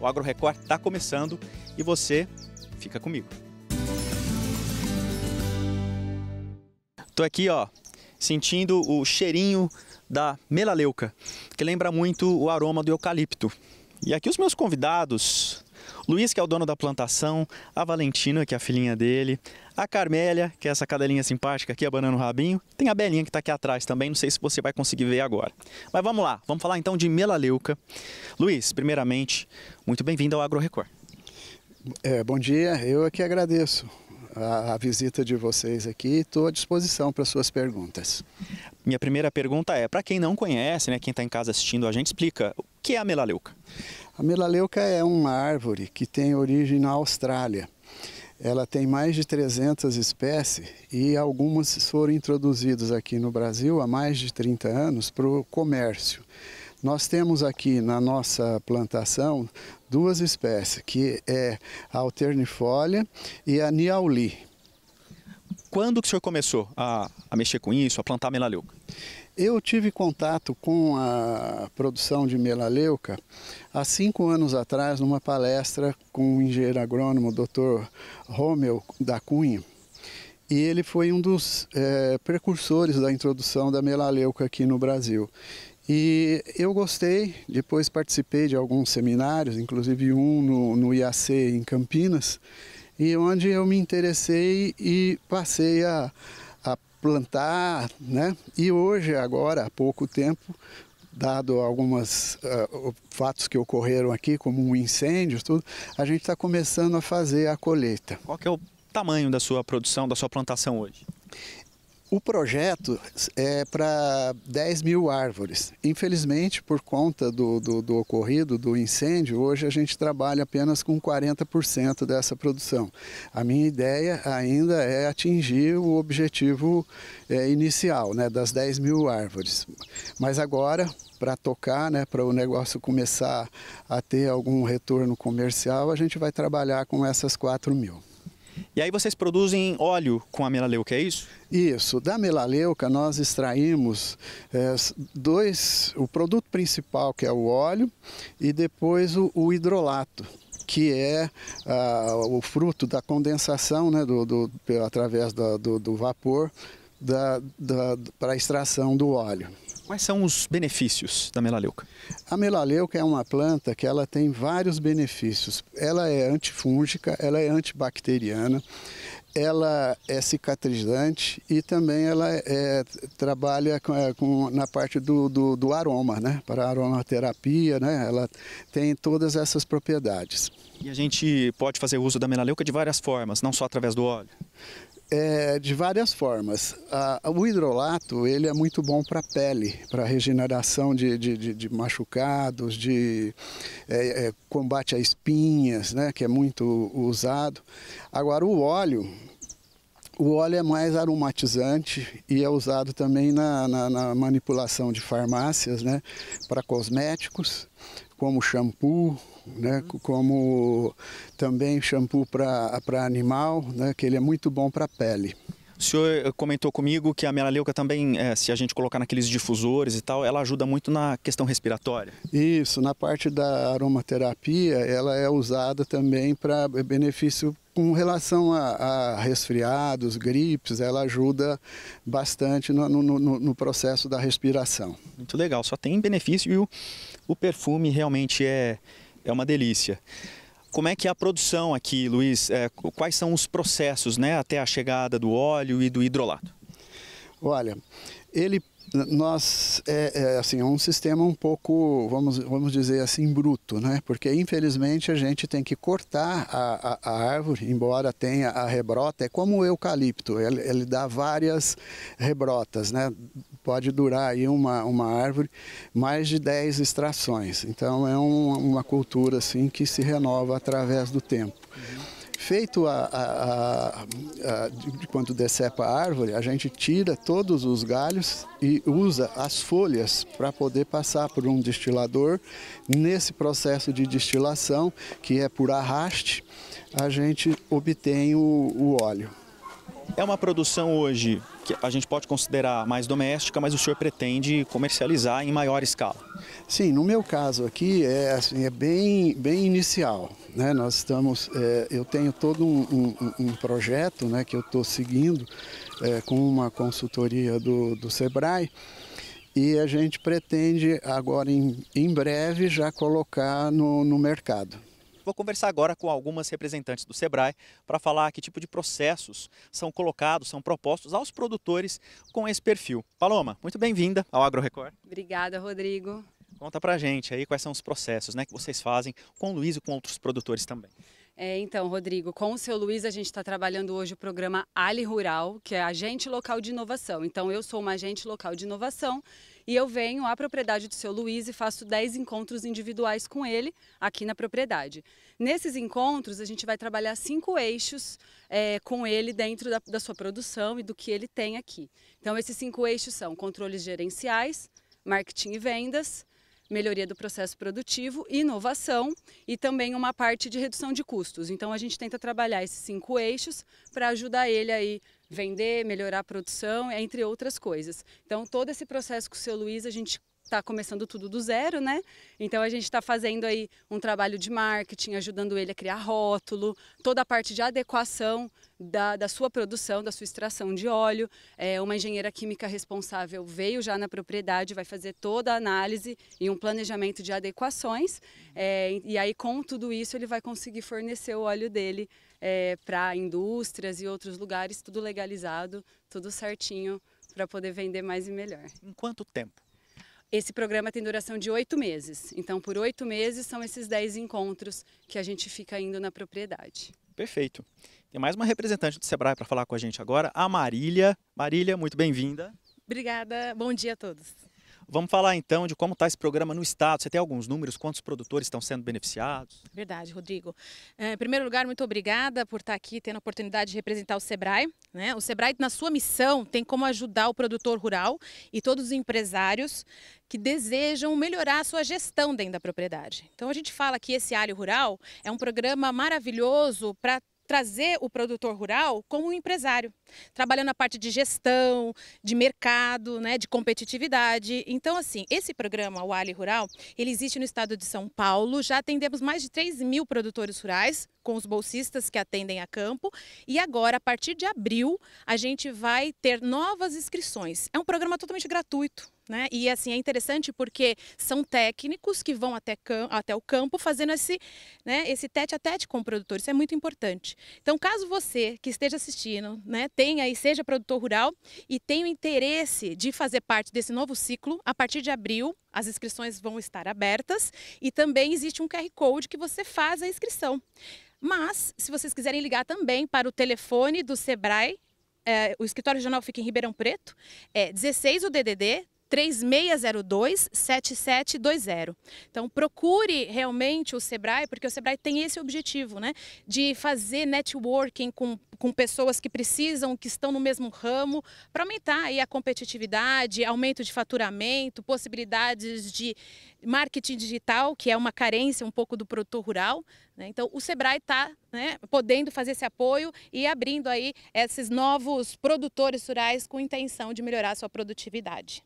O Agro Record está começando e você fica comigo. Estou aqui, ó, sentindo o cheirinho da melaleuca, que lembra muito o aroma do eucalipto. E aqui os meus convidados Luiz, que é o dono da plantação, a Valentina, que é a filhinha dele, a Carmélia, que é essa cadelinha simpática aqui, a banana rabinho, tem a Belinha que está aqui atrás também, não sei se você vai conseguir ver agora. Mas vamos lá, vamos falar então de melaleuca. Luiz, primeiramente, muito bem-vindo ao AgroRecord. É, bom dia, eu aqui é agradeço a, a, visita de vocês aqui. Estou à disposição para suas perguntas. Minha primeira pergunta é, para quem não conhece, né, quem está em casa assistindo a gente, explica que é a melaleuca? A melaleuca é uma árvore que tem origem na Austrália. Ela tem mais de 300 espécies e algumas foram introduzidas aqui no Brasil há mais de 30 anos para o comércio. Nós temos aqui na nossa plantação duas espécies, que é a alternifólia e a niauli. Quando que o senhor começou a, a mexer com isso, a plantar melaleuca? Eu tive contato com a produção de melaleuca há cinco anos atrás, numa palestra com o engenheiro agrônomo Dr. Romeu da Cunha. E ele foi um dos é, precursores da introdução da melaleuca aqui no Brasil. E eu gostei, depois participei de alguns seminários, inclusive um no, no IAC em Campinas, e onde eu me interessei e passei a plantar, né? E hoje, agora, há pouco tempo, dado alguns uh, ah, fatos que ocorreram aqui, como um incêndio, tudo, a gente está começando a fazer a colheita. Qual que é o tamanho da sua produção, da sua plantação hoje? O projeto é para 10 mil árvores. Infelizmente, por conta do, do, do, ocorrido, do incêndio, hoje a gente trabalha apenas com 40% dessa produção. A minha ideia ainda é atingir o objetivo é, inicial, né, das 10 mil árvores. Mas agora, para tocar, né, para o negócio começar a ter algum retorno comercial, a gente vai trabalhar com essas 4 mil. E aí vocês produzem óleo com a melaleuca, é isso? Isso. Da melaleuca nós extraímos é, dois, o produto principal que é o óleo e depois o, o hidrolato que é ah, o fruto da condensação, né, do, do através do, do, do vapor, da, da para a extração do óleo. Quais são os benefícios da melaleuca? A melaleuca é uma planta que ela tem vários benefícios. Ela é antifúngica, ela é antibacteriana, ela é cicatrizante e também ela é, é trabalha com, é, com, na parte do, do, do, aroma, né? Para a aromaterapia, né? Ela tem todas essas propriedades. E a gente pode fazer uso da melaleuca de várias formas, não só através do óleo? é, de várias formas. A, o hidrolato ele é muito bom para a pele, para regeneração de, de, de, de, machucados, de é, é, combate a espinhas, né, que é muito usado. Agora o óleo o óleo é mais aromatizante e é usado também na, na, na manipulação de farmácias, né, para cosméticos, como shampoo, né, uhum. como também shampoo para animal, né, que ele é muito bom para a pele. O senhor eh, comentou comigo que a melaleuca também, é, se a gente colocar naqueles difusores e tal, ela ajuda muito na questão respiratória. Isso, na parte da aromaterapia, ela é usada também para eh, benefício com relação a, a resfriados, gripes, ela ajuda bastante no, no, no, no, processo da respiração. Muito legal, só tem benefício e o, o perfume realmente é, é uma delícia como é que é a produção aqui, Luiz? É, quais são os processos né, até a chegada do óleo e do hidrolato? Olha, ele nós é, é, assim é um sistema um pouco vamos vamos dizer assim bruto né porque infelizmente a gente tem que cortar a, a, a árvore embora tenha a rebrota é como o eucalipto ele, ele dá várias rebrotas né pode durar aí uma, uma árvore mais de 10 extrações então é um, uma cultura assim que se renova através do tempo uhum. Feito a, a, a, de quando decepa a árvore, a gente tira todos os galhos e usa as folhas para poder passar por um destilador. Nesse processo de destilação, que é por arraste, a gente obtém o, o óleo. É uma produção hoje que a gente pode considerar mais doméstica, mas o senhor pretende comercializar em maior escala. Sim, no meu caso aqui é, assim, é bem, bem inicial. Né? Nós estamos, é, eu tenho todo um, um, um projeto né, que eu estou seguindo é, com uma consultoria do, do Sebrae. E a gente pretende agora em, em breve já colocar no, no mercado. Vou conversar agora com algumas representantes do Sebrae para falar que tipo de processos são colocados, são propostos aos produtores com esse perfil. Paloma, muito bem-vinda ao AgroRecord. Obrigada, Rodrigo. Conta pra gente aí quais são os processos né, que vocês fazem com o Luiz e com outros produtores também. É, então, Rodrigo, com o seu Luiz, a gente está trabalhando hoje o programa Ali Rural, que é agente local de inovação. Então, eu sou uma agente local de inovação e eu venho à propriedade do seu Luiz e faço 10 encontros individuais com ele aqui na propriedade. Nesses encontros, a gente vai trabalhar cinco eixos é, com ele dentro da, da sua produção e do que ele tem aqui. Então, esses cinco eixos são controles gerenciais, marketing e vendas, melhoria do processo produtivo, inovação e também uma parte de redução de custos. Então a gente tenta trabalhar esses cinco eixos para ajudar ele aí vender, melhorar a produção, entre outras coisas. Então, todo esse processo com o seu Luiz, a gente está começando tudo do zero, né? Então a gente está fazendo aí um trabalho de marketing, ajudando ele a criar rótulo, toda a parte de adequação da, da sua produção, da sua extração de óleo. É, uma engenheira química responsável veio já na propriedade, vai fazer toda a análise e um planejamento de adequações. É, e aí com tudo isso ele vai conseguir fornecer o óleo dele é, para indústrias e outros lugares, tudo legalizado, tudo certinho para poder vender mais e melhor. Em quanto tempo? Esse programa tem duração de oito meses, então por oito meses são esses dez encontros que a gente fica indo na propriedade. Perfeito. Tem mais uma representante do Sebrae para falar com a gente agora, a Marília. Marília, muito bem-vinda. Obrigada, bom dia a todos. Vamos falar então de como está esse programa no Estado. Você tem alguns números? Quantos produtores estão sendo beneficiados? Verdade, Rodrigo. É, em primeiro lugar, muito obrigada por estar tá aqui, tendo a oportunidade de representar o SEBRAE. Né? O SEBRAE, na sua missão, tem como ajudar o produtor rural e todos os empresários que desejam melhorar a sua gestão dentro da propriedade. Então, a gente fala que esse alho rural é um programa maravilhoso para trazer o produtor rural como um empresário, trabalhando a parte de gestão, de mercado, né, de competitividade. Então, assim, esse programa, o Ali Rural, ele existe no estado de São Paulo, já atendemos mais de 3 mil produtores rurais, com os bolsistas que atendem a campo. E agora, a partir de abril, a gente vai ter novas inscrições. É um programa totalmente gratuito. Né? E assim, é interessante porque são técnicos que vão até, até o campo fazendo esse, né, esse tete a tete com o produtor. Isso é muito importante. Então, caso você que esteja assistindo, né, tenha e seja produtor rural e tenha o interesse de fazer parte desse novo ciclo, a partir de abril, as inscrições vão estar abertas e também existe um QR Code que você faz a inscrição. Mas, se vocês quiserem ligar também para o telefone do SEBRAE, é, o escritório regional fica em Ribeirão Preto, é 16 o DDD 3602 7720. Então procure realmente o Sebrae, porque o Sebrae tem esse objetivo, né, de fazer networking com, com pessoas que precisam, que estão no mesmo ramo, para aumentar aí a competitividade, aumento de faturamento, possibilidades de marketing digital, que é uma carência um pouco do produtor rural. Né? Então, o Sebrae está né, podendo fazer esse apoio e abrindo aí esses novos produtores rurais com intenção de melhorar a sua produtividade.